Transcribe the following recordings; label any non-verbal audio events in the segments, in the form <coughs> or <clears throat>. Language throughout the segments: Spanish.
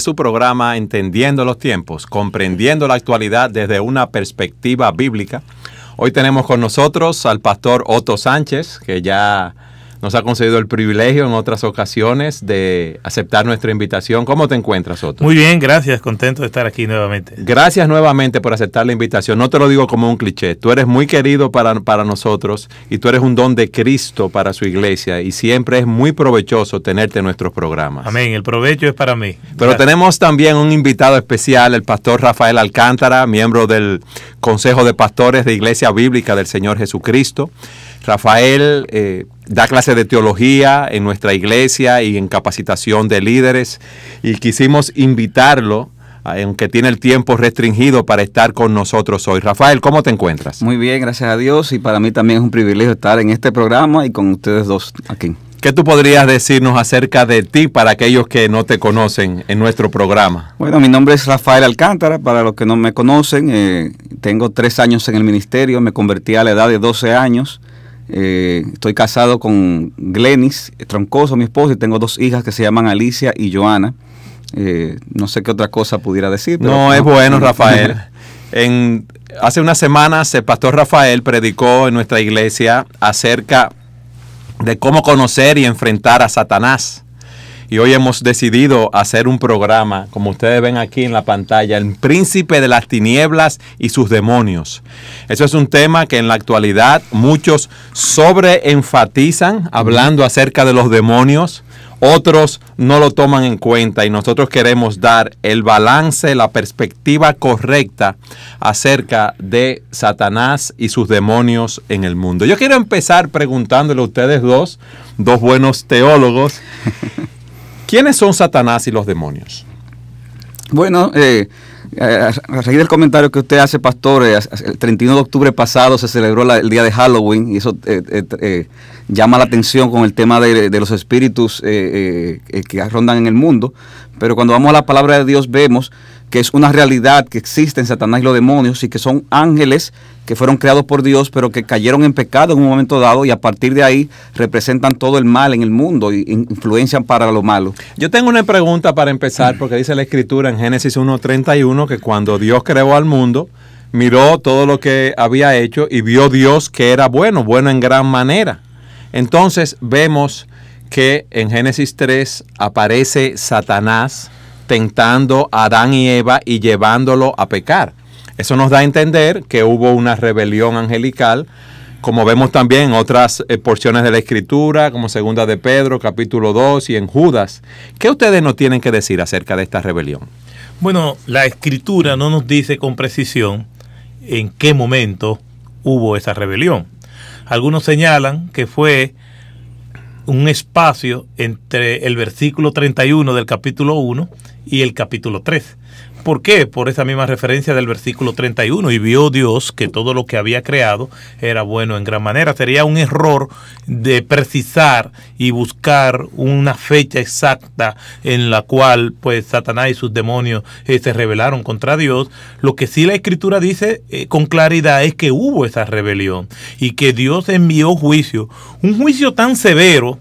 su programa Entendiendo los tiempos, comprendiendo la actualidad desde una perspectiva bíblica. Hoy tenemos con nosotros al pastor Otto Sánchez, que ya nos ha concedido el privilegio en otras ocasiones de aceptar nuestra invitación. ¿Cómo te encuentras, Otto? Muy bien, gracias, contento de estar aquí nuevamente. Gracias nuevamente por aceptar la invitación. No te lo digo como un cliché, tú eres muy querido para, para nosotros y tú eres un don de Cristo para su iglesia y siempre es muy provechoso tenerte en nuestros programas. Amén, el provecho es para mí. Pero tenemos también un invitado especial, el pastor Rafael Alcántara, miembro del Consejo de Pastores de Iglesia Bíblica del Señor Jesucristo. Rafael eh, da clase de teología en nuestra iglesia y en capacitación de líderes y quisimos invitarlo ah, aunque tiene el tiempo restringido para estar con nosotros hoy. Rafael, ¿cómo te encuentras? Muy bien, gracias a Dios y para mí también es un privilegio estar en este programa y con ustedes dos aquí. ¿Qué tú podrías decirnos acerca de ti para aquellos que no te conocen en nuestro programa? Bueno, mi nombre es Rafael Alcántara, para los que no me conocen, eh, tengo tres años en el ministerio, me convertí a la edad de 12 años eh, estoy casado con Glenis Troncoso, mi esposa, y tengo dos hijas que se llaman Alicia y Joana. Eh, no sé qué otra cosa pudiera decir. no, es bueno, Rafael. hace unas semanas el pastor Rafael predicó en nuestra iglesia acerca de cómo conocer y enfrentar a Satanás y hoy hemos decidido hacer un programa, como ustedes ven aquí en la pantalla, El Príncipe de las Tinieblas y sus demonios. Eso es un tema que en la actualidad muchos sobreenfatizan hablando acerca de los demonios. Otros no lo toman en cuenta y nosotros queremos dar el balance, la perspectiva correcta acerca de Satanás y sus demonios en el mundo. Yo quiero empezar preguntándole a ustedes dos, dos buenos teólogos, <laughs> ¿Quiénes son Satanás y los demonios? Bueno, eh, a raíz del comentario que usted hace, pastor, eh, el 31 de octubre pasado se celebró el día de Halloween y eso eh, llama la atención con el tema de, de los espíritus que rondan en el mundo. Pero cuando vamos a la palabra de Dios vemos que es una realidad que existe Satanás y los demonios y que son ángeles que fueron creados por Dios, pero que cayeron en pecado en un momento dado y a partir de ahí representan todo el mal en el mundo e influencian para lo malo. Yo tengo una pregunta para empezar, porque dice la escritura en Génesis 1.31 que cuando Dios creó al mundo, miró todo lo que había hecho y vio Dios que era bueno, bueno en gran manera. Entonces vemos que en Génesis 3 aparece Satanás, tentando a Adán y Eva y llevándolo a pecar. Eso nos da a entender que hubo una rebelión angelical, como vemos también en otras eh, porciones de la Escritura, como segunda de Pedro, capítulo 2 y en Judas. ¿Qué ustedes nos tienen que decir acerca de esta rebelión? Bueno, la Escritura no nos dice con precisión en qué momento hubo esa rebelión. Algunos señalan que fue un espacio entre el versículo 31 del capítulo 1 y el capítulo 3. ¿Por qué? Por esa misma referencia del versículo 31. Y vio Dios que todo lo que había creado era bueno en gran manera. Sería un error de precisar y buscar una fecha exacta en la cual pues Satanás y sus demonios eh, se rebelaron contra Dios. Lo que sí la escritura dice eh, con claridad es que hubo esa rebelión y que Dios envió juicio. Un juicio tan severo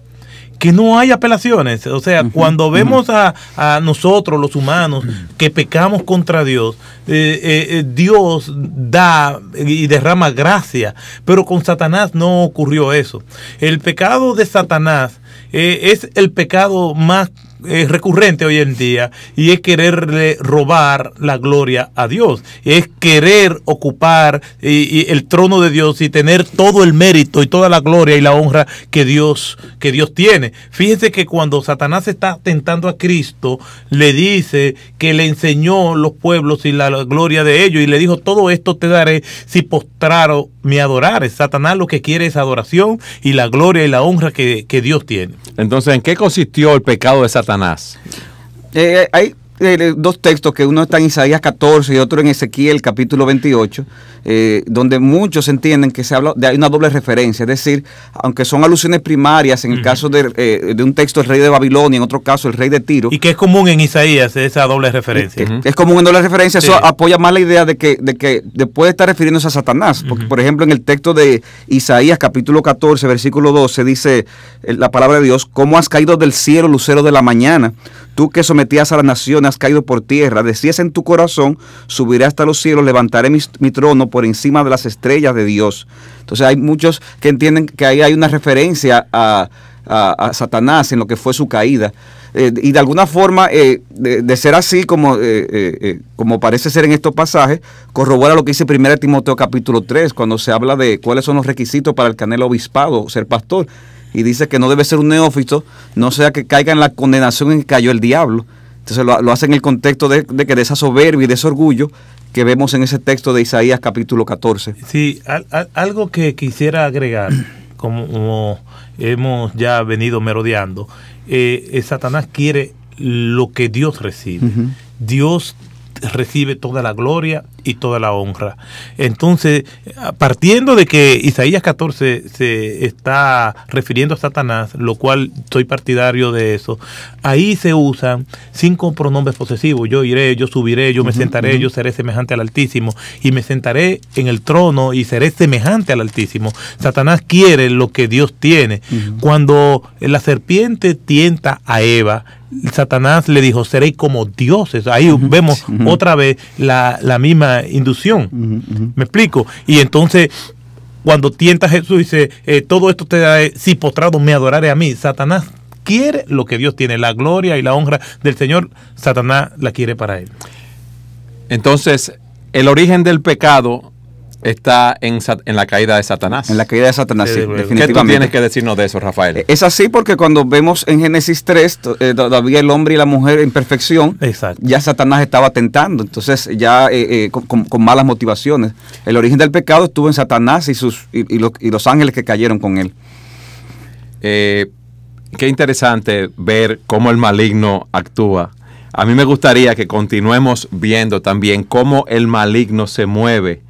que no hay apelaciones. O sea, cuando vemos a, a, nosotros los humanos que pecamos contra Dios, eh, eh, eh, Dios da y derrama gracia, pero con Satanás no ocurrió eso. El pecado de Satanás es el pecado más es recurrente hoy en día y es quererle robar la gloria a Dios, es querer ocupar el trono de Dios y tener todo el mérito y toda la gloria y la honra que Dios que Dios tiene. Fíjense que cuando Satanás está tentando a Cristo, le dice que le enseñó los pueblos y la gloria de ellos y le dijo, "Todo esto te daré si postraro me adorares." Satanás lo que quiere es adoración y la gloria y la honra que, que Dios tiene. Entonces, ¿en qué consistió el pecado de Satanás? Satanás. Eh, hay eh, dos textos, que uno está en Isaías 14 y otro en Ezequiel capítulo 28, eh, donde muchos entienden que se habla de hay una doble referencia, es decir, aunque son alusiones primarias en el caso de, eh, de, un texto el rey de Babilonia, en otro caso el rey de Tiro. Y que es común en Isaías esa doble referencia. Es común en doble referencia, eso apoya más la idea de que, de que puede estar refiriéndose a Satanás, porque por ejemplo en el texto de Isaías capítulo 14 versículo 12 dice la palabra de Dios, ¿cómo has caído del cielo, lucero de la mañana? Tú que sometías a las naciones caído por tierra, decías en tu corazón, subiré hasta los cielos, levantaré mi, trono por encima de las estrellas de Dios. Entonces hay muchos que entienden que ahí hay una referencia a, Satanás en lo que fue su caída. Eh, y de alguna forma, eh, de, ser así como, eh, como parece ser en estos pasajes, corrobora lo que dice 1 Timoteo capítulo 3, cuando se habla de cuáles son los requisitos para el canelo obispado, ser pastor y dice que no debe ser un neófito, no sea que caiga en la condenación en que cayó el diablo, entonces lo, hace en el contexto de, que de esa soberbia y de ese orgullo que vemos en ese texto de Isaías capítulo 14. Sí, algo que quisiera agregar, <clears throat> como, hemos ya venido merodeando, eh, eh, Satanás quiere lo que Dios recibe. Dios recibe toda la gloria, y toda la honra. Entonces, partiendo de que Isaías 14 se está refiriendo a Satanás, lo cual soy partidario de eso, ahí se usan cinco pronombres posesivos. Yo iré, yo subiré, yo me sentaré, yo seré semejante al Altísimo y me sentaré en el trono y seré semejante al Altísimo. Satanás quiere lo que Dios tiene. Cuando la serpiente tienta a Eva, Satanás le dijo, seréis como dioses. Ahí vemos otra vez la misma inducción. ¿Me explico? Y entonces cuando tienta Jesús dice, eh, todo esto te da, si postrado me adoraré a mí, Satanás quiere lo que Dios tiene, la gloria y la honra del Señor, Satanás la quiere para él. Entonces, el origen del pecado está en, la caída de Satanás. En la caída de Satanás, sí, definitivamente. ¿Qué tú tienes que decirnos de eso, Rafael? Es así porque cuando vemos en Génesis 3, eh, todavía el hombre y la mujer en perfección, ya Satanás estaba tentando, entonces ya eh, eh, con, malas motivaciones. El origen del pecado estuvo en Satanás y, sus, los, y los, ángeles que cayeron con él. qué interesante ver cómo el maligno actúa. A mí me gustaría que continuemos viendo también cómo el maligno se mueve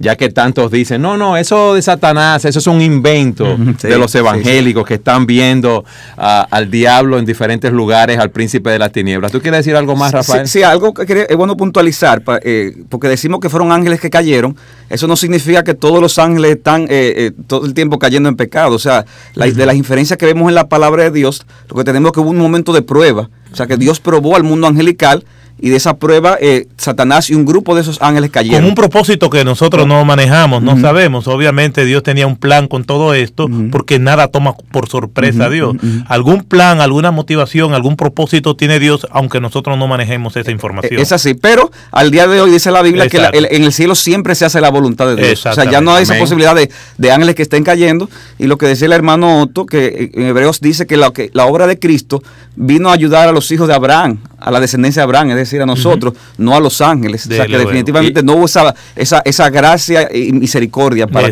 ya que tantos dicen, no, no, eso de Satanás, eso es un invento de los evangélicos que están viendo ah, al diablo en diferentes lugares, al príncipe de las tinieblas. ¿Tú quieres decir algo más, Rafael? Sí, algo que es bueno puntualizar, eh, porque decimos que fueron ángeles que cayeron, eso no significa que todos los ángeles están eh, eh, todo el tiempo cayendo en pecado, o sea, la, de las inferencias que vemos en la palabra de Dios, lo que tenemos que hubo un momento de prueba, o sea, que Dios probó al mundo angelical, y de esa prueba eh, Satanás y un grupo de esos ángeles cayeron. Con un propósito que nosotros no manejamos, no sabemos. Obviamente Dios tenía un plan con todo esto, porque nada toma por sorpresa a Dios. Algún plan, alguna motivación, algún propósito tiene Dios, aunque nosotros no manejemos esa eh, información. Eh, es así, pero al día de hoy dice la Biblia que en el cielo siempre se hace la voluntad de Dios. O sea, ya no hay esa posibilidad de, ángeles que estén cayendo. Y lo que decía el hermano Otto, que en Hebreos dice que la, que la obra de Cristo vino a ayudar a los hijos de Abraham, a la descendencia de Abraham, es decir, a nosotros, no a los ángeles. o sea, que definitivamente no hubo esa, esa, gracia y misericordia para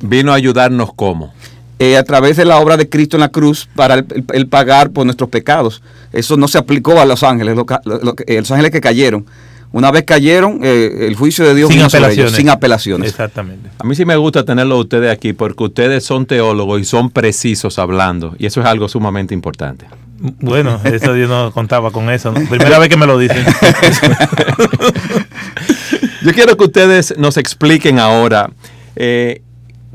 Vino a ayudarnos cómo. Eh, a través de la obra de Cristo en la cruz para el, pagar por nuestros pecados. Eso no se aplicó a los ángeles, eh, los ángeles que cayeron. Una vez cayeron, eh, el juicio de Dios sin apelaciones. sin apelaciones. Exactamente. A mí sí me gusta tenerlo ustedes aquí porque ustedes son teólogos y son precisos hablando. Y eso es algo sumamente importante. Bueno, eso yo no contaba con eso. Primera vez que me lo dicen. <laughs> yo quiero que ustedes nos expliquen ahora eh,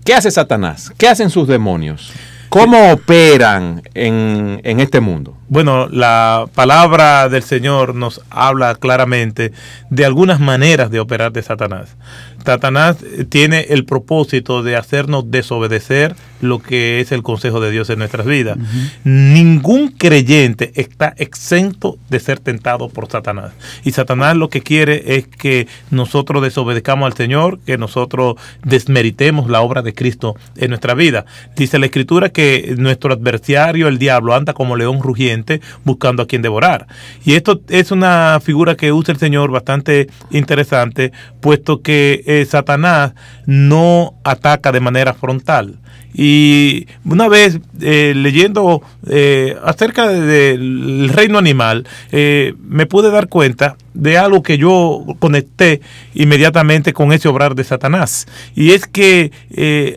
qué hace Satanás, qué hacen sus demonios. ¿Cómo operan en, en, este mundo? Bueno, la palabra del Señor nos habla claramente de algunas maneras de operar de Satanás. Satanás tiene el propósito de hacernos desobedecer lo que es el consejo de Dios en nuestras vidas. Ningún creyente está exento de ser tentado por Satanás. Y Satanás lo que quiere es que nosotros desobedezcamos al Señor, que nosotros desmeritemos la obra de Cristo en nuestra vida. Dice la Escritura que nuestro adversario, el diablo, anda como león rugiente buscando a quien devorar. Y esto es una figura que usa el Señor bastante interesante, puesto que eh, Satanás no ataca de manera frontal. Y una vez eh, leyendo eh, acerca del reino animal, me pude dar cuenta de algo que yo conecté inmediatamente con ese obrar de Satanás. Y es que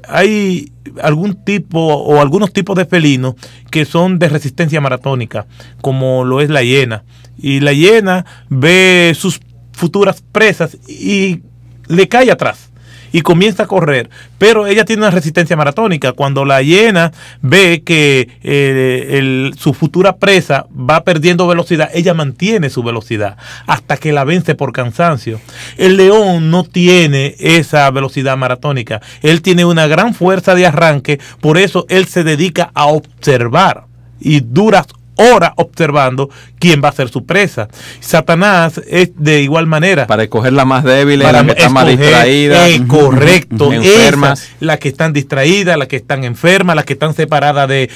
hay algún tipo o algunos tipos de felinos que son de resistencia maratónica, como lo es la hiena. Y la hiena ve sus futuras presas y le cae atrás y comienza a correr. Pero ella tiene una resistencia maratónica. Cuando la hiena ve que eh, su futura presa va perdiendo velocidad, ella mantiene su velocidad hasta que la vence por cansancio. El león no tiene esa velocidad maratónica. Él tiene una gran fuerza de arranque, por eso él se dedica a observar y duras Ahora observando quién va a ser su presa. Satanás es de igual manera. Para escoger la más débil, la que está más distraída. Eh, correcto, enfermas. las que están distraídas, ...la que están enfermas, ...la que están separadas de,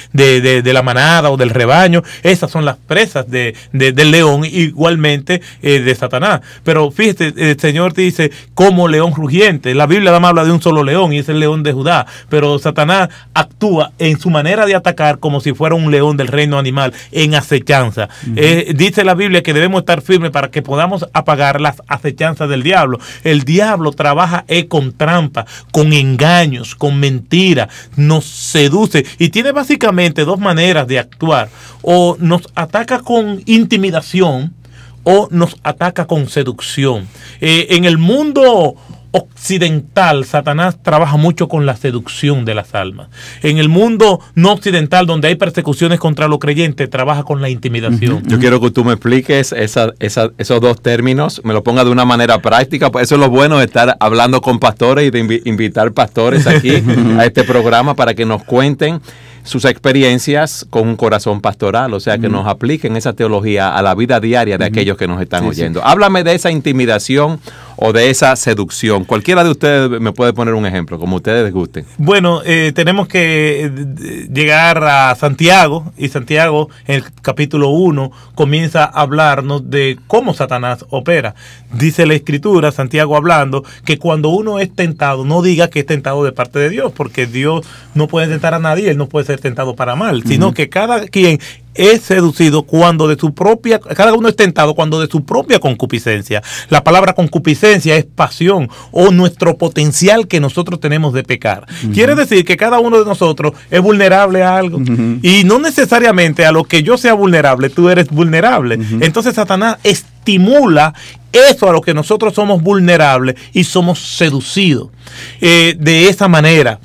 la manada o del rebaño. Esas son las presas del león, igualmente eh, de Satanás. Pero fíjate, el Señor te dice, como león rugiente. La Biblia además habla de un solo león y es el león de Judá. Pero Satanás actúa en su manera de atacar como si fuera un león del reino animal en acechanza. Eh, dice la Biblia que debemos estar firmes para que podamos apagar las acechanzas del diablo. El diablo trabaja con trampa, con engaños, con mentiras, nos seduce y tiene básicamente dos maneras de actuar. O nos ataca con intimidación o nos ataca con seducción. Eh, en el mundo occidental, Satanás trabaja mucho con la seducción de las almas. En el mundo no occidental, donde hay persecuciones contra los creyentes, trabaja con la intimidación. Yo quiero que tú me expliques esos dos términos, me lo ponga de una manera práctica. Pues eso es lo bueno de estar hablando con pastores y de invitar pastores aquí <laughs> a este programa para que nos cuenten sus experiencias con un corazón pastoral, o sea, que mm. nos apliquen esa teología a la vida diaria de mm. aquellos que nos están oyendo. Háblame de esa intimidación o de esa seducción? Cualquiera de ustedes me puede poner un ejemplo, como ustedes gusten. Bueno, eh, tenemos que eh, llegar a Santiago y Santiago en el capítulo 1 comienza a hablarnos de cómo Satanás opera. Dice la escritura, Santiago hablando, que cuando uno es tentado, no diga que es tentado de parte de Dios, porque Dios no puede tentar a nadie, él no puede ser tentado para mal, sino que cada quien es seducido cuando de su propia, cada uno es tentado cuando de su propia concupiscencia. La palabra concupiscencia es pasión o nuestro potencial que nosotros tenemos de pecar. Quiere decir que cada uno de nosotros es vulnerable a algo y no necesariamente a lo que yo sea vulnerable, tú eres vulnerable. Entonces Satanás estimula eso a lo que nosotros somos vulnerables y somos seducidos eh, de esa manera.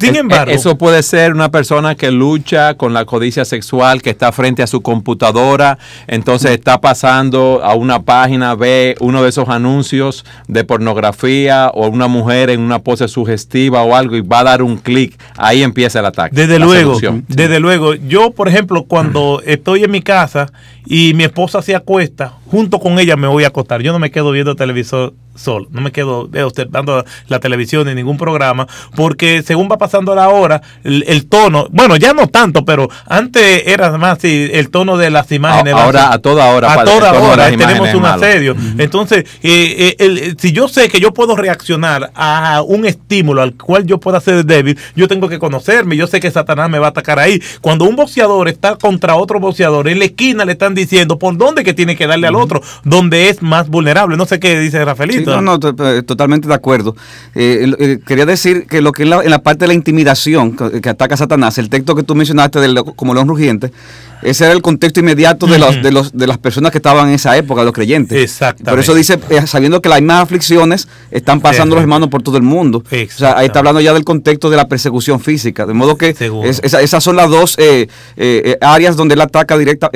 Sin e-, e-, embargo, eso puede ser una persona que lucha con la codicia sexual, que está frente a su computadora, entonces está pasando a una página, ve uno de esos anuncios de pornografía o una mujer en una pose sugestiva o algo y va a dar un clic, ahí empieza el ataque. Desde luego, desde luego. Yo, por ejemplo, cuando estoy en mi casa y mi esposa se acuesta, junto con ella me voy a acostar. Yo no me quedo viendo televisor sol. No me quedo de observando la televisión en ningún programa, porque según va pasando la hora, el, tono, bueno, ya no tanto, pero antes era más el tono de las imágenes. Ahora, a toda hora, a toda hora eh, tenemos un asedio. Entonces, eh, eh, si yo sé que yo puedo reaccionar a un estímulo al cual yo pueda ser débil, yo tengo que conocerme, yo sé que Satanás me va a atacar ahí. Cuando un boxeador está contra otro boxeador, en la esquina le están diciendo por dónde que tiene que darle al otro, donde es más vulnerable. No sé qué dice Rafaelito no, no, eh, totalmente de acuerdo. Eh, eh, quería decir que lo que la, en la parte de la intimidación que, ataca a Satanás, el texto que tú mencionaste del, como león rugiente, ese era el contexto inmediato de, de, los, de las personas que estaban en esa época, los creyentes. Exactamente. Por eso dice, eh, sabiendo que las más aflicciones están pasando los hermanos por todo el mundo. O sea, ahí está hablando ya del contexto de la persecución física. De modo que esas son las dos eh, eh, áreas donde él ataca directa,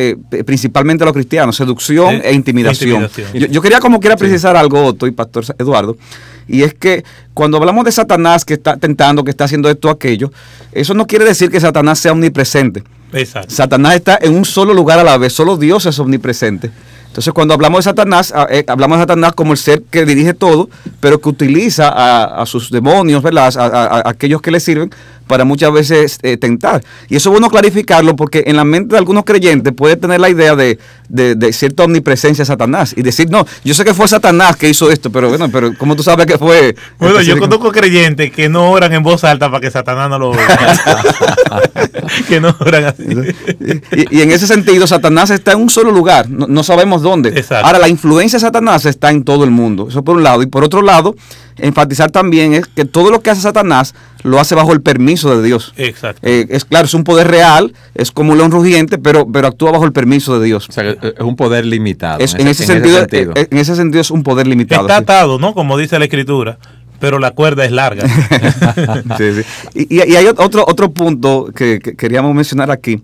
principalmente a los cristianos, seducción e intimidación. Yo, quería como quiera precisar algo, Otto y Pastor Eduardo, y es que cuando hablamos de Satanás que está tentando, que está haciendo esto, aquello, eso no quiere decir que Satanás sea omnipresente. Satanás está en un solo lugar a la vez, solo Dios es omnipresente. Entonces, cuando hablamos de Satanás, ah, eh, hablamos de Satanás como el ser que dirige todo, pero que utiliza a, sus demonios, ¿verdad? A, aquellos que le sirven para muchas veces eh, tentar. Y eso es bueno clarificarlo porque en la mente de algunos creyentes puede tener la idea de, cierta omnipresencia de Satanás y decir, no, yo sé que fue Satanás que hizo esto, pero bueno, pero como tú sabes que fue? Bueno, yo conozco creyentes que no oran en voz alta para que Satanás no lo vea. <laughs> que no oran así. Y, en ese sentido, Satanás está en un solo lugar, no, no sabemos dónde. Ahora, la influencia de Satanás está en todo el mundo. Eso por un lado. Y por otro lado, enfatizar también es que todo lo que hace Satanás lo hace bajo el permiso de Dios. Exacto. Eh, es claro, es un poder real, es como un león rugiente, pero, pero actúa bajo el permiso de Dios. Eh, es un poder limitado. en, ese, sentido, eh, En ese sentido es un poder limitado. Está atado, ¿no? Como dice la escritura pero la cuerda es larga. <laughs> Y, hay otro, otro punto que queríamos mencionar aquí,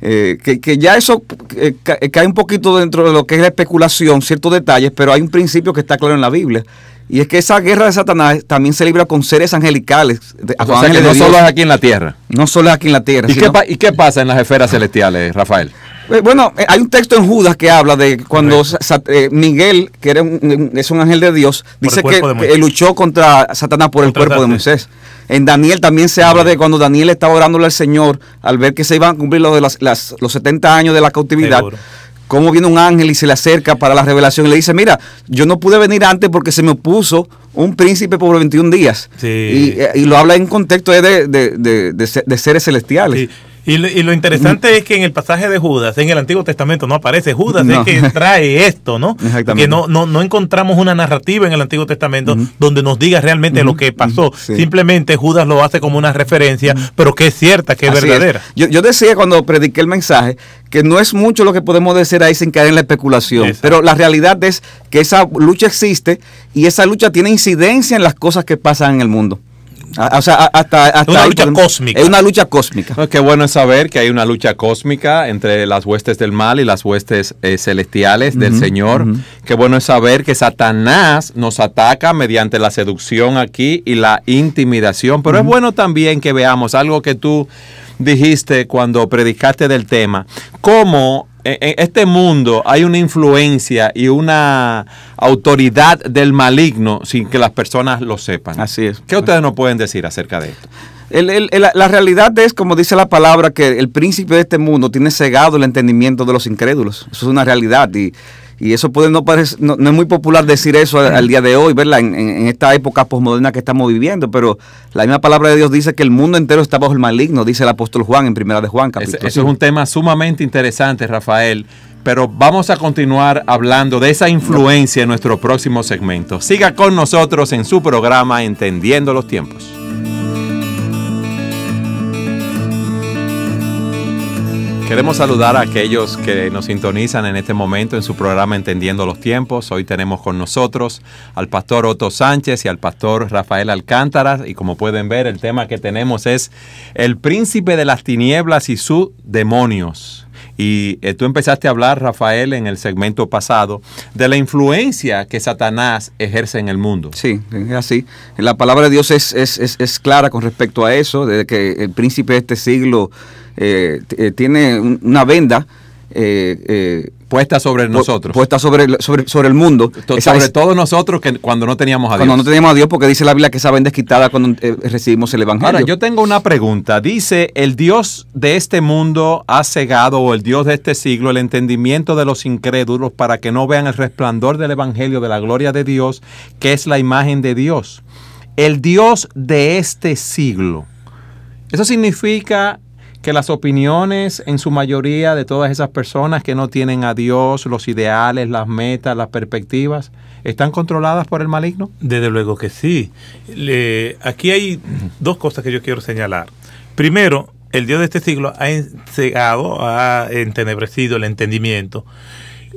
eh, que, ya eso eh, eh, cae un poquito dentro de lo que es la especulación, ciertos detalles, pero hay un principio que está claro en la Biblia. Y es que esa guerra de Satanás también se libra con seres angelicales. no solo es aquí en la tierra. No solo es aquí en la tierra. ¿Y qué pasa en las esferas celestiales, Rafael? Eh, bueno, eh, hay un texto en Judas que habla de cuando eh, Miguel, que era es un ángel de Dios, dice que, luchó contra Satanás por el cuerpo de Moisés. En Daniel también se habla de cuando Daniel estaba orando al Señor al ver que se iban a cumplir los, de los 70 años de la cautividad. cómo viene un ángel y se le acerca para la revelación y le dice, mira, yo no pude venir antes porque se me opuso un príncipe por 21 días. Y, lo habla en contexto de, de seres celestiales. Y lo, interesante es que en el pasaje de Judas, en el Antiguo Testamento no aparece Judas, es que trae esto, ¿no? <laughs> Exactamente. Que no, encontramos una narrativa en el Antiguo Testamento donde nos diga realmente lo que pasó. Simplemente Judas lo hace como una referencia, pero que es cierta, que es verdadera. Yo, decía cuando prediqué el mensaje que no es mucho lo que podemos decir ahí sin caer en la especulación, pero la realidad es que esa lucha existe y esa lucha tiene incidencia en las cosas que pasan en el mundo. Ah, o sea, hasta, una lucha cósmica. Es una lucha cósmica. qué bueno es saber que hay una lucha cósmica entre las huestes del mal y las huestes eh, celestiales del Señor. Qué bueno es saber que Satanás nos ataca mediante la seducción aquí y la intimidación. Pero es bueno también que veamos algo que tú dijiste cuando predicaste del tema, cómo en este mundo hay una influencia y una autoridad del maligno sin que las personas lo sepan. Así es. ¿Qué ustedes nos pueden decir acerca de esto? la realidad es, como dice la palabra, que el príncipe de este mundo tiene cegado el entendimiento de los incrédulos. Eso es una realidad. Y y eso puede no parecer, no, es muy popular decir eso al, día de hoy, ¿verdad? En, esta época posmoderna que estamos viviendo, pero la misma palabra de Dios dice que el mundo entero está bajo el maligno, dice el apóstol Juan en primera de Juan capítulo. Eso es un tema sumamente interesante, Rafael, pero vamos a continuar hablando de esa influencia en nuestro próximo segmento. Siga con nosotros en su programa Entendiendo los tiempos. Queremos saludar a aquellos que nos sintonizan en este momento en su programa Entendiendo los Tiempos. Hoy tenemos con nosotros al pastor Otto Sánchez y al pastor Rafael Alcántara. Y como pueden ver, el tema que tenemos es el príncipe de las tinieblas y sus demonios. Y eh, tú empezaste a hablar, Rafael, en el segmento pasado, de la influencia que Satanás ejerce en el mundo. Sí, es así. La palabra de Dios es, es clara con respecto a eso, desde que el príncipe de este siglo eh, eh, tiene una venda eh, puesta sobre nosotros. Puesta sobre, sobre, el mundo. sobre todos nosotros que cuando no teníamos a Dios. Cuando no teníamos a Dios, porque dice la Biblia que esa venda es quitada cuando recibimos el Evangelio. Ahora, yo tengo una pregunta. Dice, el Dios de este mundo ha cegado, o el Dios de este siglo, el entendimiento de los incrédulos para que no vean el resplandor del Evangelio de la gloria de Dios, que es la imagen de Dios. El Dios de este siglo. Eso significa que las opiniones en su mayoría de todas esas personas que no tienen a Dios, los ideales, las metas, las perspectivas, están controladas por el maligno? Desde luego que sí. aquí hay dos cosas que yo quiero señalar. Primero, el Dios de este siglo ha cegado, ha entenebrecido el entendimiento.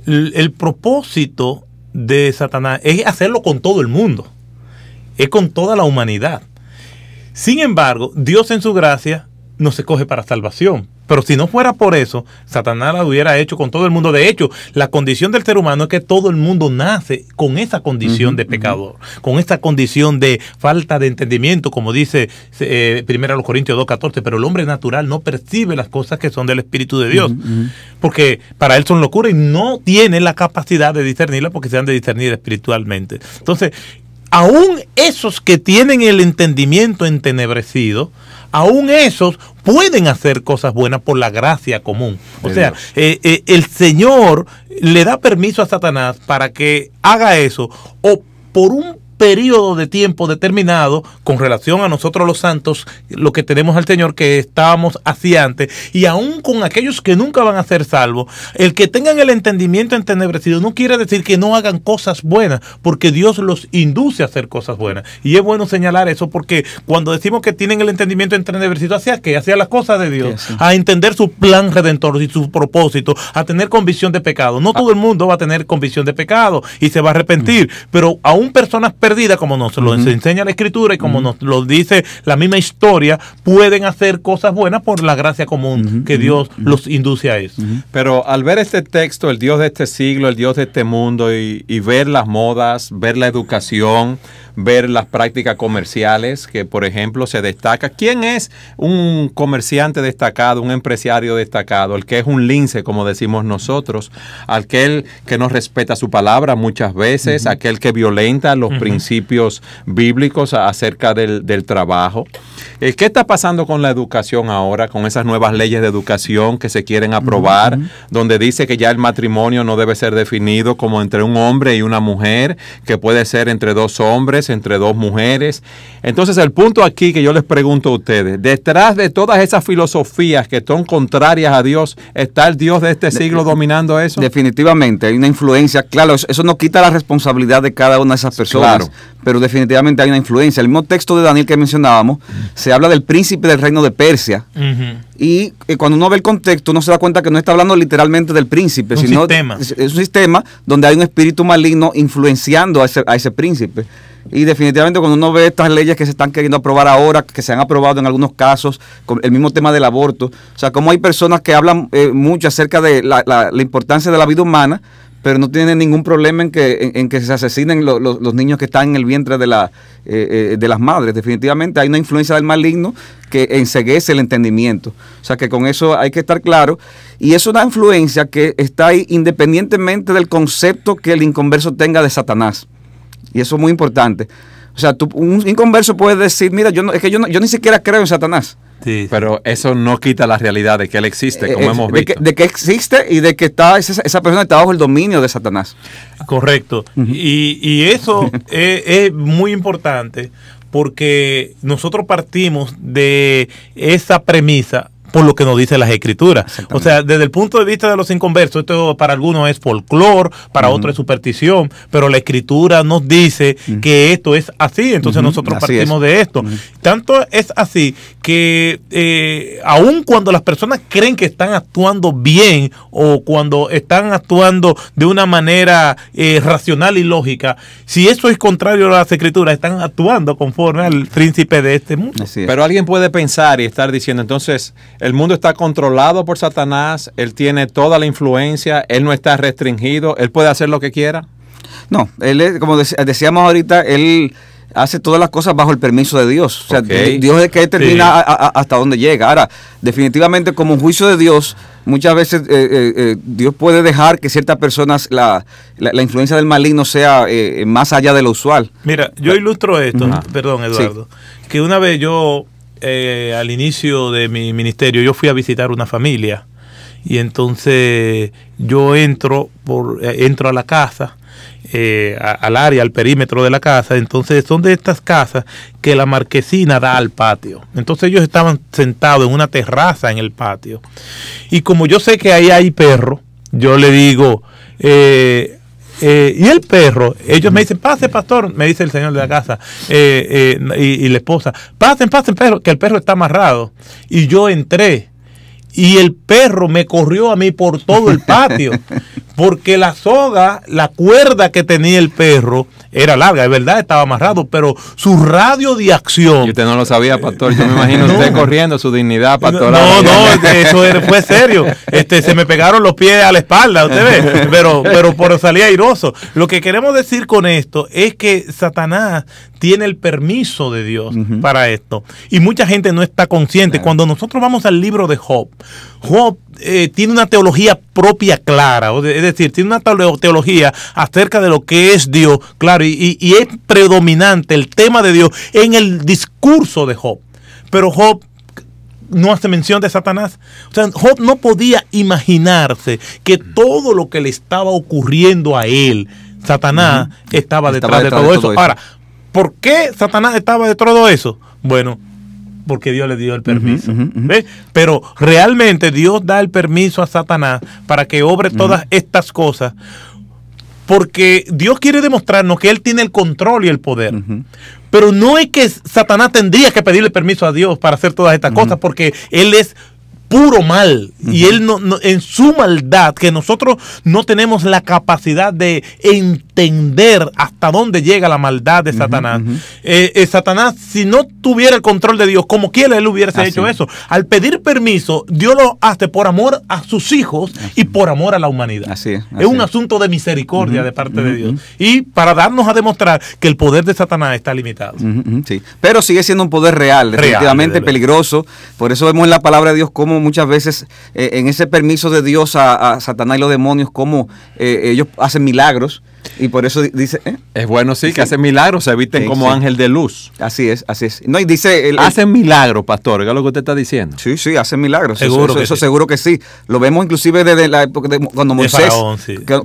el propósito de Satanás es hacerlo con todo el mundo, es con toda la humanidad. Sin embargo, Dios en su gracia no se coge para salvación. Pero si no fuera por eso, Satanás la hubiera hecho con todo el mundo. De hecho, la condición del ser humano es que todo el mundo nace con esa condición de pecador, con esa condición de falta de entendimiento, como dice 1 eh, los Corintios 2.14, pero el hombre natural no percibe las cosas que son del Espíritu de Dios, porque para él son locuras y no tiene la capacidad de discernirlas porque se han de discernir espiritualmente. Entonces, aún esos que tienen el entendimiento entenebrecido, aún esos pueden hacer cosas buenas por la gracia común. O sea, eh, eh, el Señor le da permiso a Satanás para que haga eso o por un periodo de tiempo determinado con relación a nosotros los santos, lo que tenemos al Señor que estábamos hacia antes, y aún con aquellos que nunca van a ser salvos, el que tengan el entendimiento entenebrecido no quiere decir que no hagan cosas buenas, porque Dios los induce a hacer cosas buenas. Y es bueno señalar eso porque cuando decimos que tienen el entendimiento entenebrecido, ¿hacia qué? Hacia las cosas de Dios, a entender su plan redentor y su propósito, a tener convicción de pecado. No ah. todo el mundo va a tener convicción de pecado y se va a arrepentir, mm. pero aún personas como nos lo enseña la Escritura y como nos lo dice la misma historia, pueden hacer cosas buenas por la gracia común que Dios los induce a eso. Pero al ver este texto, el Dios de este siglo, el Dios de este mundo, y ver las modas, ver la educación, ver las prácticas comerciales, que por ejemplo se destaca. ¿Quién es un comerciante destacado, un empresario destacado? El que es un lince, como decimos nosotros, aquel que no respeta su palabra muchas veces, aquel que violenta los principios bíblicos acerca del, trabajo. Eh, ¿Qué está pasando con la educación ahora, con esas nuevas leyes de educación que se quieren aprobar, donde dice que ya el matrimonio no debe ser definido como entre un hombre y una mujer, que puede ser entre dos hombres? entre dos mujeres. Entonces el punto aquí que yo les pregunto a ustedes, detrás de todas esas filosofías que son contrarias a Dios, ¿está el Dios de este siglo dominando eso? Definitivamente, hay una influencia, claro, eso no quita la responsabilidad de cada una de esas personas, pero definitivamente hay una influencia. El mismo texto de Daniel que mencionábamos, se habla del príncipe del reino de Persia. Y eh, cuando uno ve el contexto, uno se da cuenta que no está hablando literalmente del príncipe, sino es un sistema donde hay un espíritu maligno influenciando a ese príncipe. Y definitivamente cuando uno ve estas leyes que se están queriendo aprobar ahora, que se han aprobado en algunos casos, el mismo tema del aborto, o sea, como hay personas que hablan eh, mucho acerca de la, importancia de la vida humana, pero no tienen ningún problema en que, en, que se asesinen los niños que están en el vientre de, eh, eh, de las madres. Definitivamente hay una influencia del maligno que enseguece el entendimiento. O sea que con eso hay que estar claro. Y es una influencia que está ahí independientemente del concepto que el inconverso tenga de Satanás. Y eso es muy importante. O sea, un inconverso puede decir, mira, yo es que yo, ni siquiera creo en Satanás. Sí. Pero eso no quita la realidad de que él existe, eh, como eh, hemos visto. de que existe y de que está esa, persona está bajo el dominio de Satanás. Correcto. y, eso <laughs> es muy importante porque nosotros partimos de esa premisa por lo que nos dice las escrituras. O sea, desde el punto de vista de los inconversos, esto para algunos es folclore, para otros es superstición, pero la escritura nos dice que esto es así, entonces nosotros partimos de esto. Tanto es así que eh, aun cuando las personas creen que están actuando bien o cuando están actuando de una manera eh, racional y lógica, si eso es contrario a las escrituras, están actuando conforme al príncipe de este mundo. Pero alguien puede pensar y estar diciendo, entonces, el mundo está controlado por Satanás, él tiene toda la influencia, él no está restringido, él puede hacer lo que quiera. No, él como decíamos ahorita, él hace todas las cosas bajo el permiso de Dios. O sea, Dios es que determina hasta dónde llega. Ahora, definitivamente como un juicio de Dios, muchas veces eh, eh, eh, Dios puede dejar que ciertas personas, la, influencia del maligno sea más allá de lo usual. Mira, yo ilustro esto, perdón Eduardo, que una vez yo, al inicio de mi ministerio, yo fui a visitar una familia y entonces yo entro, por, entro a la casa eh, al área, al perímetro de la casa. Entonces son de estas casas que la marquesina da al patio. Entonces ellos estaban sentados en una terraza en el patio. Y como yo sé que ahí hay perro, yo le digo, eh, eh, y el perro, ellos me dicen, pase pastor, me dice el señor de la casa y, y, la esposa, pasen, pasen perro, que el perro está amarrado. Y yo entré y el perro me corrió a mí por todo el patio. <laughs> porque la soga, la cuerda que tenía el perro era larga, es verdad, estaba amarrado, pero su radio de acción. usted no lo sabía, pastor. Yo me imagino <laughs> usted corriendo su dignidad pastor. No, no, eso fue serio. Este, se me pegaron los pies a la espalda, usted ve, pero, pero por airoso. Lo que queremos decir con esto es que Satanás tiene el permiso de Dios para esto. Y mucha gente no está consciente. Cuando nosotros vamos al libro de Job, Job eh, tiene una teología propia clara, es decir, tiene una teología acerca de lo que es Dios, claro, y, es predominante el tema de Dios en el discurso de Job. Pero Job no hace mención de Satanás. O sea, Job no podía imaginarse que todo lo que le estaba ocurriendo a él, Satanás, estaba, detrás, de, todo, eso. eso. Ahora, ¿por qué Satanás estaba detrás de todo eso? Bueno, porque Dios le dio el permiso. Pero realmente Dios da el permiso a Satanás para que obre todas estas cosas, porque Dios quiere demostrarnos que Él tiene el control y el poder. Pero no es que Satanás tendría que pedirle permiso a Dios para hacer todas estas cosas, porque Él es puro mal. Y él no, en su maldad, que nosotros no tenemos la capacidad de entender hasta dónde llega la maldad de Satanás. Eh, eh, Satanás, si no tuviera el control de Dios, como quiera, él hubiese hecho eso. Al pedir permiso, Dios lo hace por amor a sus hijos y por amor a la humanidad. es. un asunto de misericordia de parte de Dios. Y para darnos a demostrar que el poder de Satanás está limitado. sí. Pero sigue siendo un poder real, definitivamente peligroso. Por eso vemos en la palabra de Dios cómo muchas veces eh, en ese permiso de Dios a, Satanás y los demonios, cómo eh, ellos hacen milagros y por eso dice. ¿eh? Es bueno, sí, que hacen milagros, se visten como ángel de luz. Así es, así es. No, y dice. hacen milagros, pastor, es lo que usted está diciendo. Sí, sí, hacen milagros. Seguro. Eso, seguro que sí. Lo vemos inclusive desde la época de cuando Moisés.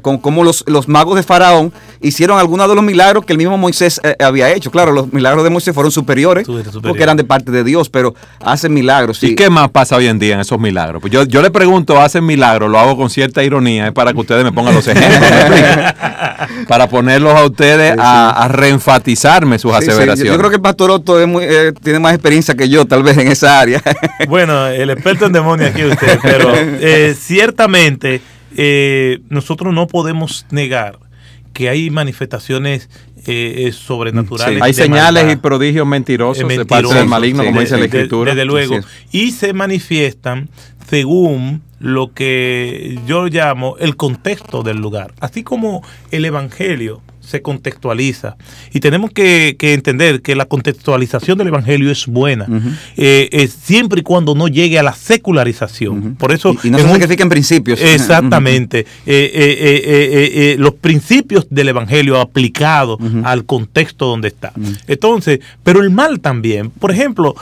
con, como los, magos de Faraón hicieron algunos de los milagros que el mismo Moisés eh, había hecho. Claro, los milagros de Moisés fueron superiores porque eran de parte de Dios, pero hacen milagros. ¿Y qué más pasa hoy en día en esos milagros? Pues yo, yo le pregunto, hacen milagros, lo hago con cierta ironía, es para que ustedes me pongan los ejemplos. <laughs> para ponerlos a ustedes A, reenfatizarme sus aseveraciones. Yo, creo que el pastor Otto eh, tiene más experiencia que yo, tal vez, en esa área. <laughs> bueno, el experto en demonios aquí usted, pero eh, ciertamente eh, nosotros no podemos negar que hay manifestaciones eh, eh, sobrenaturales. Hay señales y prodigios mentirosos, eh, de parte del maligno, como dice la escritura. desde luego. Y se manifiestan según lo que yo llamo el contexto del lugar. Así como el Evangelio se contextualiza. Y tenemos que, entender que la contextualización del Evangelio es buena, eh, siempre y cuando no llegue a la secularización. Por eso, y, no se en principios. Exactamente. Eh, eh, los principios del Evangelio aplicados al contexto donde está. Entonces, pero el mal también. Por ejemplo,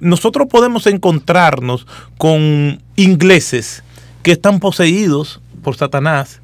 nosotros podemos encontrarnos con ingleses que están poseídos por Satanás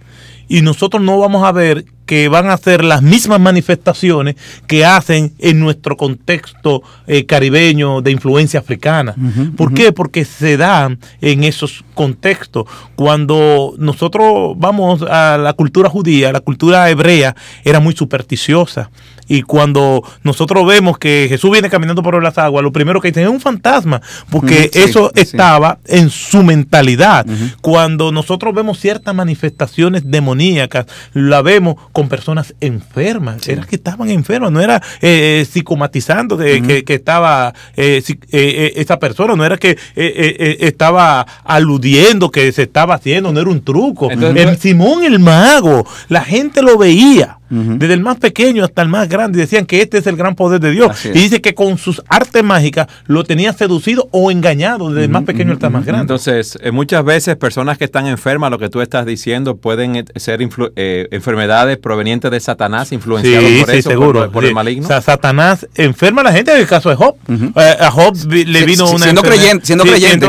y nosotros no vamos a ver que van a hacer las mismas manifestaciones que hacen en nuestro contexto eh, caribeño de influencia africana. ¿Por qué? Porque se dan en esos contextos. Cuando nosotros vamos a la cultura judía, la cultura hebrea era muy supersticiosa. Y cuando nosotros vemos que Jesús viene caminando por las aguas, lo primero que dicen es un fantasma, porque eso estaba en su mentalidad. Cuando nosotros vemos ciertas manifestaciones demoníacas, la vemos con personas enfermas. Era que estaban enfermas, no era eh, eh, psicomatizando que, estaba eh, eh, esa persona, no era que estaba aludiendo que se estaba haciendo, no era un truco. el, Simón el mago, la gente lo veía desde el más pequeño hasta el más grande, decían que este es el gran poder de Dios. Y dice que con sus artes mágicas lo tenía seducido o engañado, desde el más pequeño hasta el más grande. Entonces, eh, muchas veces personas que están enfermas, lo que tú estás diciendo, pueden eh, ser eh, enfermedades provenientes de Satanás, influenciadas sí, por seguro. por, el maligno. O sea, Satanás enferma a la gente, en el caso de Job. a Job le vino una... Siendo creyente. Siendo creyente.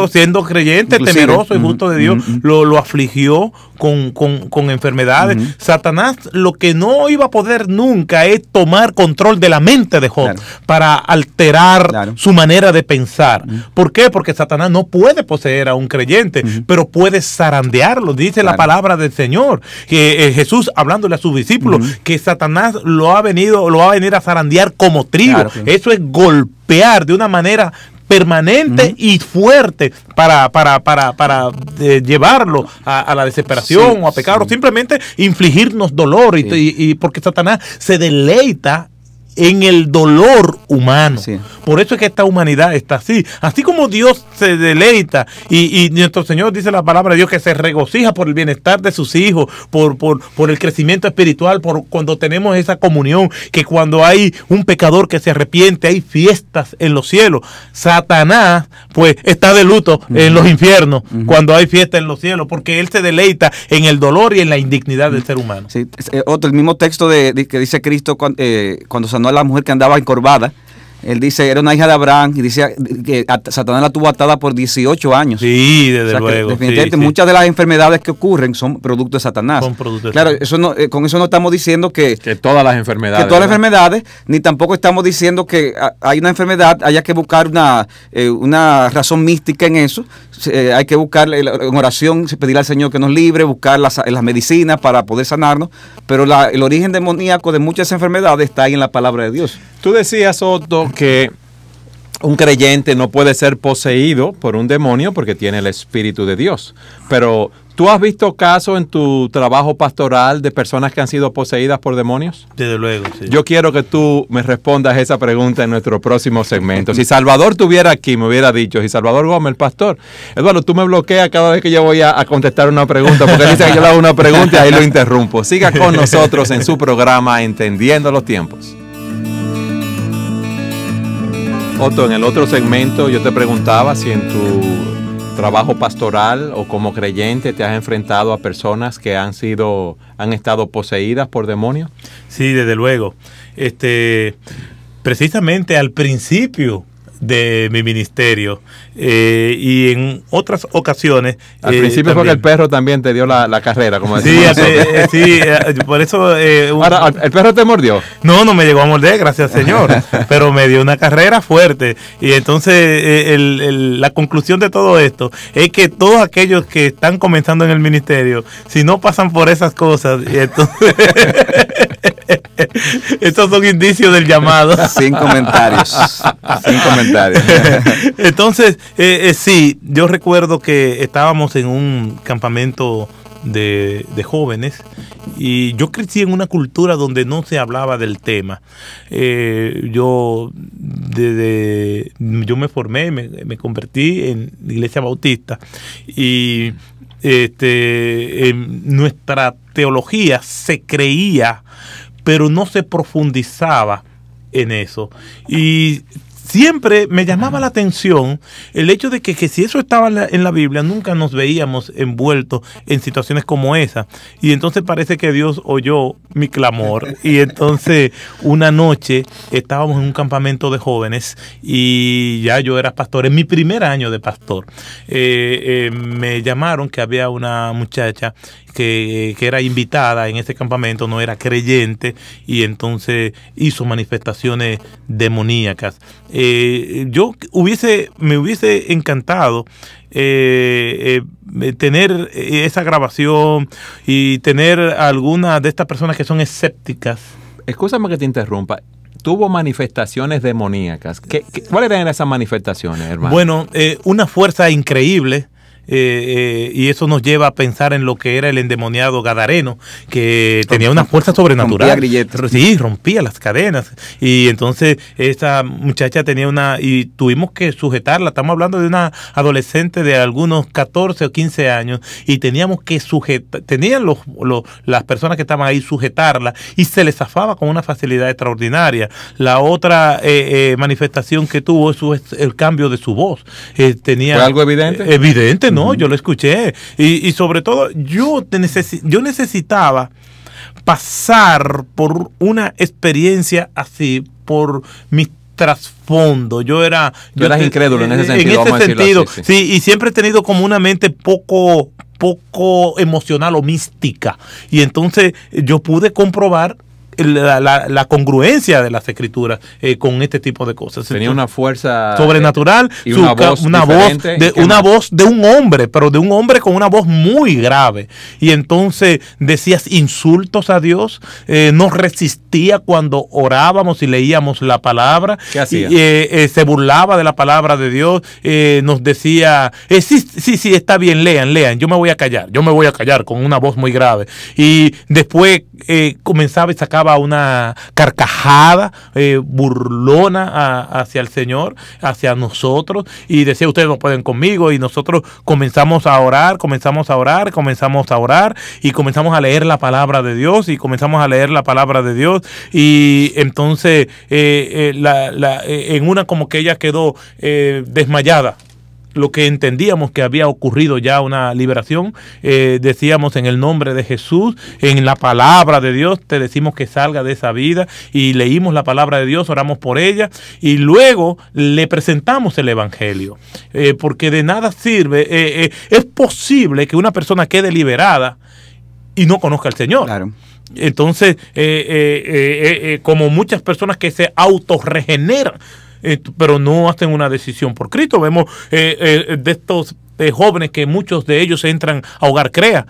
creyente temeroso y justo de Dios, lo, afligió con enfermedades. Satanás lo que no iba a poder nunca es tomar control de la mente de Job para alterar su manera de pensar. ¿Por qué? Porque Satanás no puede poseer a un creyente, pero puede zarandearlo, dice la palabra del Señor. Que, eh, Jesús hablándole a sus discípulos que Satanás lo ha venido, lo va a venir a zarandear como trigo. Eso es golpear de una manera permanente y fuerte para, para, para, para eh, llevarlo a, la desesperación o a pecar o simplemente infligirnos dolor y porque Satanás se deleita en el dolor humano. Por eso es que esta humanidad está así. Así como Dios se deleita y, nuestro Señor dice la palabra de Dios que se regocija por el bienestar de sus hijos, por, por, el crecimiento espiritual, por cuando tenemos esa comunión, que cuando hay un pecador que se arrepiente, hay fiestas en los cielos. Satanás, pues, está de luto en los infiernos cuando hay fiesta en los cielos, porque él se deleita en el dolor y en la indignidad del ser humano. Sí. Eh, otro, el mismo texto que dice Cristo eh, cuando, eh, no la mujer que andaba encorvada él dice, era una hija de Abraham, y dice que Satanás la tuvo atada por 18 años. Sí, desde luego. Definitivamente, muchas de las enfermedades que ocurren son producto de Satanás. Son producto claro, Eso eh, con eso no estamos diciendo que... Que todas las enfermedades. Que todas las enfermedades, ni tampoco estamos diciendo que hay una enfermedad, haya que buscar una, eh, una razón mística en eso. Eh, hay que buscar en oración, pedir al Señor que nos libre, buscar las, las medicinas para poder sanarnos. Pero el origen demoníaco de muchas enfermedades está ahí en la palabra de Dios. Tú decías, Otto, que un creyente no puede ser poseído por un demonio porque tiene el Espíritu de Dios. Pero, ¿tú has visto casos en tu trabajo pastoral de personas que han sido poseídas por demonios? Desde luego, sí. Yo quiero que tú me respondas esa pregunta en nuestro próximo segmento. Si Salvador tuviera aquí, me hubiera dicho, si Salvador Gómez, el pastor, Eduardo, tú me bloqueas cada vez que yo voy a, contestar una pregunta, porque dice que yo le hago una pregunta y ahí lo interrumpo. Siga con nosotros en su programa Entendiendo los Tiempos. Otto, en el otro segmento yo te preguntaba si en tu trabajo pastoral o como creyente te has enfrentado a personas que han sido, han estado poseídas por demonios. Sí, desde luego. Este, precisamente al principio de mi ministerio. Eh, y en otras ocasiones... Al eh, principio fue que el perro también te dio la, carrera, como decía Sí, eh, por eso... ¿el perro te mordió? No, no me llegó a morder, gracias Señor, <laughs> pero me dio una carrera fuerte. Y entonces la conclusión de todo esto es que todos aquellos que están comenzando en el ministerio, si no pasan por esas cosas, y entonces... <laughs> Estos son indicios del llamado. Sin comentarios. Sin comentarios. <laughs> Entonces, eh, eh, sí, yo recuerdo que estábamos en un campamento de, jóvenes y yo crecí en una cultura donde no se hablaba del tema. Eh, yo, yo me formé, me, convertí en iglesia bautista y este, nuestra teología se creía pero no se profundizaba en eso. Y siempre me llamaba la atención el hecho de que, si eso estaba en la, Biblia, nunca nos veíamos envueltos en situaciones como esa. Y entonces parece que Dios oyó mi clamor. <laughs> Y entonces una noche estábamos en un campamento de jóvenes y ya yo era pastor, en mi primer año de pastor. Eh, eh, me llamaron que había una muchacha que, que, era invitada en este campamento no era creyente y entonces hizo manifestaciones demoníacas. Eh, yo hubiese, me hubiese encantado eh, eh, tener esa grabación y tener algunas de estas personas que son escépticas. Escúchame que te interrumpa tuvo manifestaciones demoníacas. ¿Qué, cuáles eran esas manifestaciones, hermano? Bueno, una fuerza increíble eh, eh, y eso nos lleva a pensar en lo que era el endemoniado Gadareno, que tenía una fuerza sobrenatural. Rompía Sí, rompía las cadenas. Y entonces esa muchacha tenía una, y tuvimos que sujetarla, estamos hablando de una adolescente de algunos 14 o 15 años, y teníamos que sujetar, tenían los, las personas que estaban ahí sujetarla, y se le zafaba con una facilidad extraordinaria. La otra eh, manifestación que tuvo es el cambio de su voz. tenía, algo evidente? Evidente, ¿no? no, yo lo escuché. Y, sobre todo, yo, yo necesitaba pasar por una experiencia así, por mi trasfondo. Yo era. yo era incrédulo en ese sentido. En ese sentido y siempre he tenido como una mente poco poco emocional o mística. Y entonces yo pude comprobar la, congruencia de las escrituras eh, con este tipo de cosas. Tenía una fuerza eh, sobrenatural, una, voz de una voz de un hombre, pero de un hombre con una voz muy grave. Y entonces decías insultos a Dios, nos eh, no resistía cuando orábamos y leíamos la palabra. ¿Qué hacía? Y, se burlaba de la palabra de Dios, nos decía, sí, sí, sí, está bien, lean, lean, yo me voy a callar, yo me voy a callar con una voz muy grave. Y después comenzaba y sacaba una carcajada eh, burlona hacia el Señor, hacia nosotros, y decía, ustedes no pueden conmigo, y nosotros comenzamos a orar, comenzamos a orar, comenzamos a orar, y comenzamos a leer la palabra de Dios, y comenzamos a leer la palabra de Dios, y entonces eh, eh, en una como que ella quedó desmayada lo que entendíamos que había ocurrido ya una liberación. Eh, decíamos en el nombre de Jesús, en la palabra de Dios, te decimos que salga de esa vida y leímos la palabra de Dios, oramos por ella y luego le presentamos el Evangelio. Eh, porque de nada sirve, eh, es posible que una persona quede liberada y no conozca al Señor. Entonces, como muchas personas que se autorregeneran, eh, pero no hacen una decisión por Cristo. Vemos eh, eh, de estos jóvenes que muchos de ellos entran a Hogar Crea,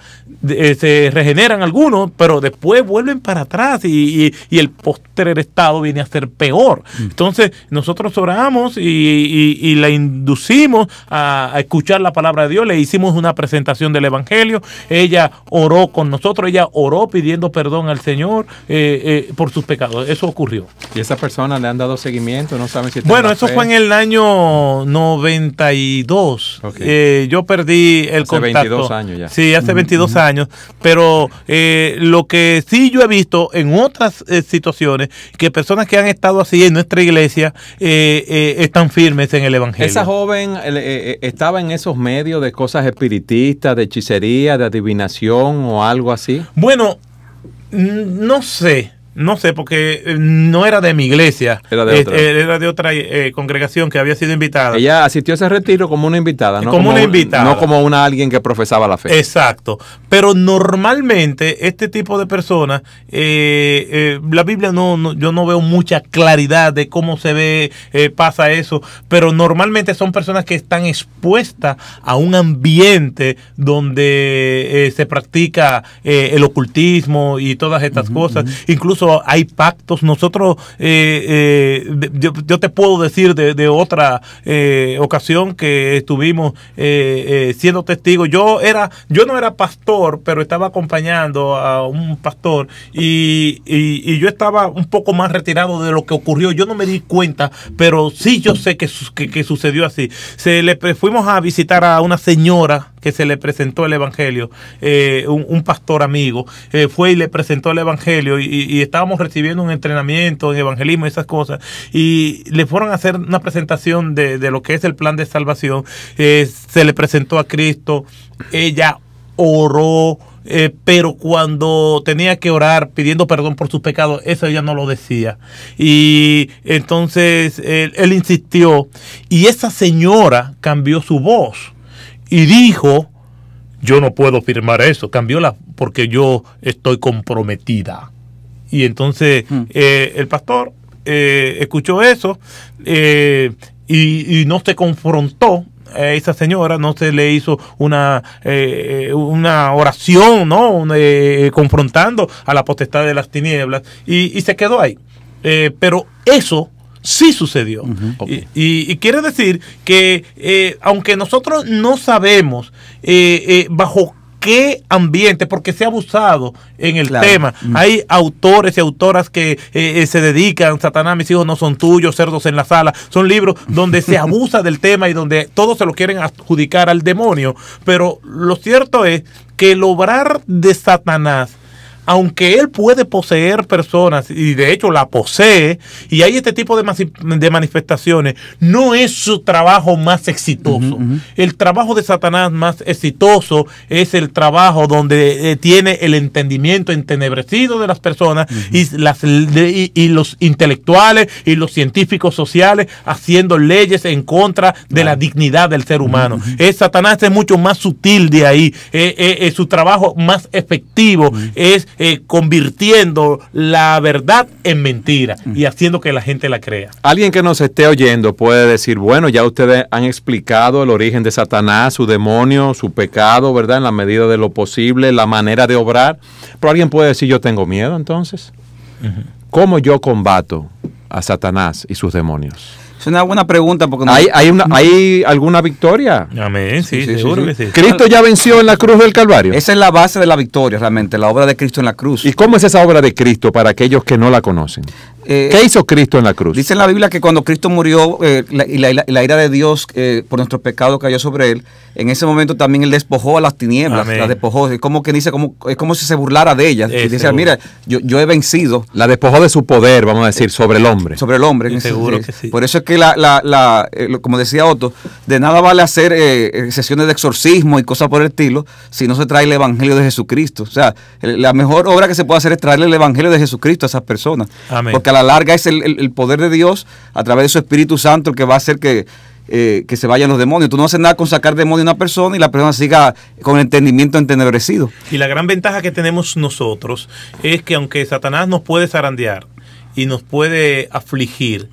eh, se regeneran algunos, pero después vuelven para atrás y, el posterior estado viene a ser peor. Mm. Entonces nosotros oramos y, la inducimos a, escuchar la palabra de Dios, le hicimos una presentación del Evangelio, ella oró con nosotros, ella oró pidiendo perdón al Señor eh, eh, por sus pecados, eso ocurrió. ¿Y esas personas le han dado seguimiento? No saben si Bueno, eso fue en el año 92. yo perdí el contacto. Hace 22 años ya. Sí, hace 22 años pero eh, lo que sí yo he visto en otras eh, situaciones, que personas que han estado así en nuestra iglesia eh, eh están firmes en el Evangelio. Esa joven estaba en esos medios de cosas espiritistas, de hechicería, de adivinación o algo así. Bueno, no sé no sé, porque eh, no era de mi iglesia. Era de eh, otra. Eh, congregación que había sido invitada. Ella asistió a ese retiro como una invitada, ¿no? Como, una como alguien que profesaba la fe. Exacto. Pero normalmente este tipo de personas, la Biblia no, yo no veo mucha claridad de cómo se ve, pasa eso, pero normalmente son personas que están expuestas a un ambiente donde se practica el ocultismo y todas estas cosas. Incluso hay pactos. Nosotros, eh, eh, yo, te puedo decir de, otra eh, ocasión que estuvimos siendo testigos. Yo era, yo no era pastor, pero estaba acompañando a un pastor y, y, yo estaba un poco más retirado de lo que ocurrió. Yo no me di cuenta, pero sí yo sé que, que, que sucedió así. Se le fuimos a visitar a una señora que se le presentó el Evangelio, eh, un, pastor amigo, eh, fue y le presentó el Evangelio y, estábamos recibiendo un entrenamiento en evangelismo y esas cosas, y le fueron a hacer una presentación de, de lo que es el plan de salvación, eh, se le presentó a Cristo, ella oró, pero cuando tenía que orar pidiendo perdón por sus pecados, eso ella no lo decía. Y entonces él, insistió y esa señora cambió su voz y dijo, yo no puedo firmar eso, cambió la, porque yo estoy comprometida. Y entonces mm. eh, el pastor eh, escuchó eso eh, y, no se confrontó a esa señora, no se le hizo una, una oración, ¿no? confrontando a la potestad de las tinieblas y, se quedó ahí. pero eso sí sucedió. y, quiere decir que eh, aunque nosotros no sabemos eh, eh, bajo qué ambiente, porque se ha abusado en el tema. Hay autores y autoras que se dedican, Satanás, mis hijos no son tuyos, cerdos en la sala, son libros donde se <laughs> abusa del tema y donde todos se lo quieren adjudicar al demonio. Pero lo cierto es que el obrar de Satanás aunque él puede poseer personas, y de hecho la posee, y hay este tipo de, manifestaciones, no es su trabajo más exitoso. El trabajo de Satanás más exitoso es el trabajo donde eh, tiene el entendimiento entenebrecido de las personas y, los intelectuales y los científicos sociales haciendo leyes en contra de la dignidad del ser humano. Es, Satanás es mucho más sutil de ahí, Es eh, eh, su trabajo más efectivo es eh, convirtiendo la verdad en mentira mm. y haciendo que la gente la crea. Alguien que nos esté oyendo puede decir, bueno, ya ustedes han explicado el origen de Satanás, su demonio, su pecado, ¿verdad? En la medida de lo posible, la manera de obrar. Pero alguien puede decir, yo tengo miedo entonces. ¿Cómo yo combato a Satanás y sus demonios? Es una buena pregunta. Porque ¿Hay, alguna victoria? Amén, sí, sí. Cristo ya venció en la cruz del Calvario. Esa es la base de la victoria realmente, la obra de Cristo en la cruz. ¿Y cómo es esa obra de Cristo para aquellos que no la conocen? Eh, ¿Qué hizo Cristo en la cruz? Dice en la Biblia que cuando Cristo murió eh, y la, ira de Dios eh, por nuestros pecados cayó sobre él, en ese momento también él despojó a las tinieblas, las despojó. Es como que dice, es como si se burlara de ellas. y dice, mira, yo, he vencido. La despojó de su poder, vamos a decir, sobre el hombre. Sobre el hombre. Seguro que sí. Por eso es que, la, como decía Otto, de nada vale hacer sesiones de exorcismo y cosas por el estilo si no se trae el Evangelio de Jesucristo. O sea, la mejor obra que se puede hacer es traerle el Evangelio de Jesucristo a esas personas. Porque a la la larga es el, poder de Dios a través de su Espíritu Santo que va a hacer que, eh, que se vayan los demonios. Tú no haces nada con sacar demonio a una persona y la persona siga con el entendimiento entenebrecido. Y la gran ventaja que tenemos nosotros es que aunque Satanás nos puede zarandear y nos puede afligir,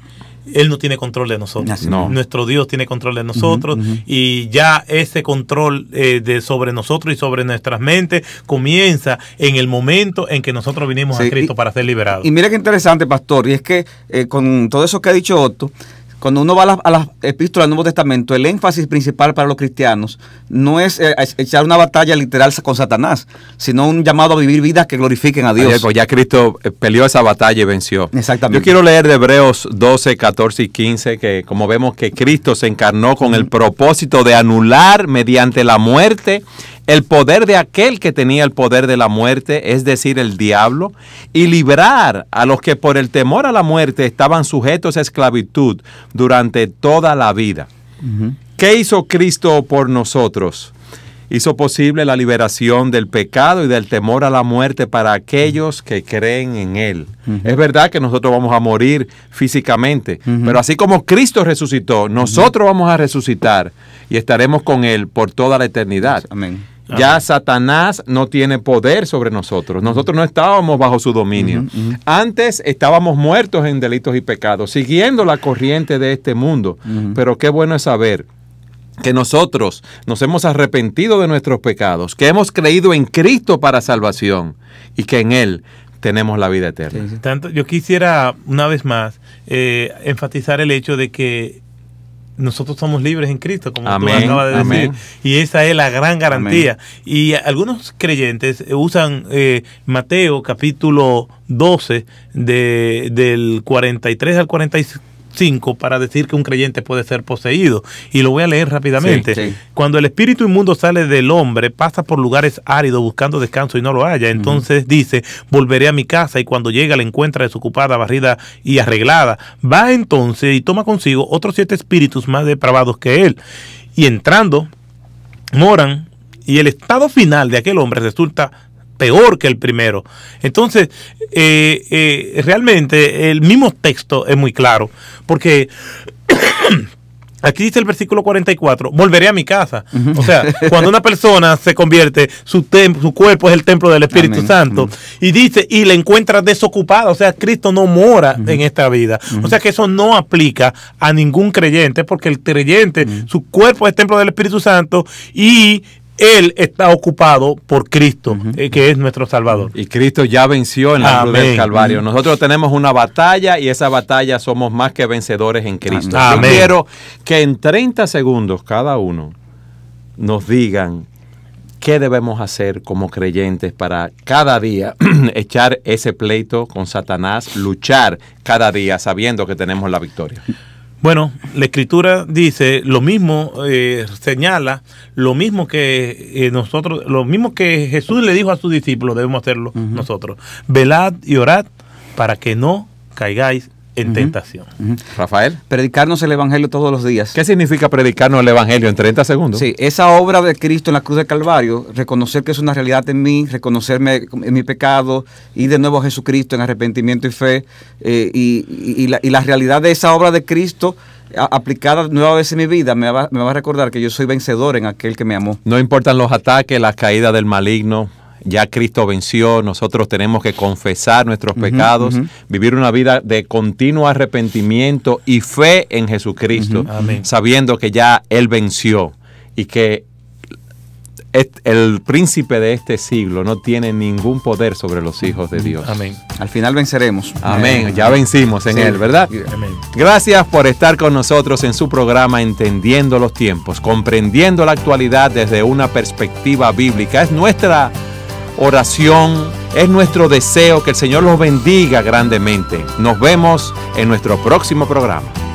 él no tiene control de nosotros. Nuestro Dios tiene control de nosotros y ya ese control eh, de sobre nosotros y sobre nuestras mentes comienza en el momento en que nosotros vinimos a Cristo para ser liberados. Y mira qué interesante, pastor, y es que eh, con todo eso que ha dicho Otto, cuando uno va a las, epístola epístolas del Nuevo Testamento, el énfasis principal para los cristianos no eh, es echar una batalla literal con Satanás, sino un llamado a vivir vidas que glorifiquen a Dios. ya Cristo eh, peleó esa batalla y venció. Exactamente. Yo quiero leer de Hebreos 12, 14 y 15, que como vemos que Cristo se encarnó con el propósito de anular mediante la muerte el poder de aquel que tenía el poder de la muerte, es decir, el diablo, y librar a los que por el temor a la muerte estaban sujetos a esclavitud durante toda la vida. ¿Qué hizo Cristo por nosotros? Hizo posible la liberación del pecado y del temor a la muerte para aquellos que creen en Él. Es verdad que nosotros vamos a morir físicamente, pero así como Cristo resucitó, nosotros vamos a resucitar y estaremos con Él por toda la eternidad. Amén. Ya Satanás no tiene poder sobre nosotros. Nosotros no estábamos bajo su dominio. Antes estábamos muertos en delitos y pecados, siguiendo la corriente de este mundo. Pero qué bueno es saber que nosotros nos hemos arrepentido de nuestros pecados, que hemos creído en Cristo para salvación y que en Él tenemos la vida eterna. yo quisiera una vez más eh, enfatizar el hecho de que nosotros somos libres en Cristo, como tú acabas de decir. Y esa es la gran garantía. Y algunos creyentes eh, usan eh, Mateo capítulo 12 de, del 43 al 44, para decir que un creyente puede ser poseído. Y lo voy a leer rápidamente. Cuando el espíritu inmundo sale del hombre, pasa por lugares áridos buscando descanso y no lo haya, Entonces dice, volveré a mi casa y cuando llega la encuentra desocupada, barrida y arreglada. Va entonces y toma consigo otros siete espíritus más depravados que él. Y entrando, moran y el estado final de aquel hombre resulta peor que el primero. Entonces, eh, eh, realmente el mismo texto es muy claro, porque... <coughs> Aquí dice el versículo 44, volveré a mi casa. O sea, cuando una persona se convierte, su, su cuerpo es el templo del Espíritu Santo. Y dice, y le encuentra desocupada. O sea, Cristo no mora en esta vida. O sea que eso no aplica a ningún creyente, porque el creyente, su cuerpo es templo del Espíritu Santo y él está ocupado por Cristo, eh, que es nuestro Salvador. Y Cristo ya venció en la Calvario. Nosotros tenemos una batalla y esa batalla somos más que vencedores en Cristo. Yo quiero que en 30 segundos cada uno nos digan ¿Qué debemos hacer como creyentes para cada día <clears throat> echar ese pleito con Satanás, luchar cada día sabiendo que tenemos la victoria? Bueno, la escritura dice lo mismo, eh, señala lo mismo que eh, nosotros, lo mismo que Jesús le dijo a sus discípulos, debemos hacerlo nosotros. Velad y orad para que no caigáis en tentación. Rafael. Predicarnos el Evangelio todos los días. ¿Qué significa predicarnos el Evangelio en 30 segundos? Sí, esa obra de Cristo en la cruz del Calvario, reconocer que es una realidad en mí, reconocerme en mi pecado y de nuevo a Jesucristo en arrepentimiento y fe eh, y, la, realidad de esa obra de Cristo aplicada nueva vez en mi vida, me va, me va, a recordar que yo soy vencedor en aquel que me amó. No importan los ataques, las caídas del maligno, ya Cristo venció, nosotros tenemos que confesar nuestros pecados, vivir una vida de continuo arrepentimiento y fe en Jesucristo, sabiendo que ya Él venció y que el príncipe de este siglo no tiene ningún poder sobre los hijos de Dios. Amén. Al final venceremos. Amén. Ya vencimos en Él, ¿verdad? Amén. Gracias por estar con nosotros en su programa Entendiendo los tiempos, comprendiendo la actualidad desde una perspectiva bíblica. Es nuestra oración. Es nuestro deseo que el Señor los bendiga grandemente. Nos vemos en nuestro próximo programa.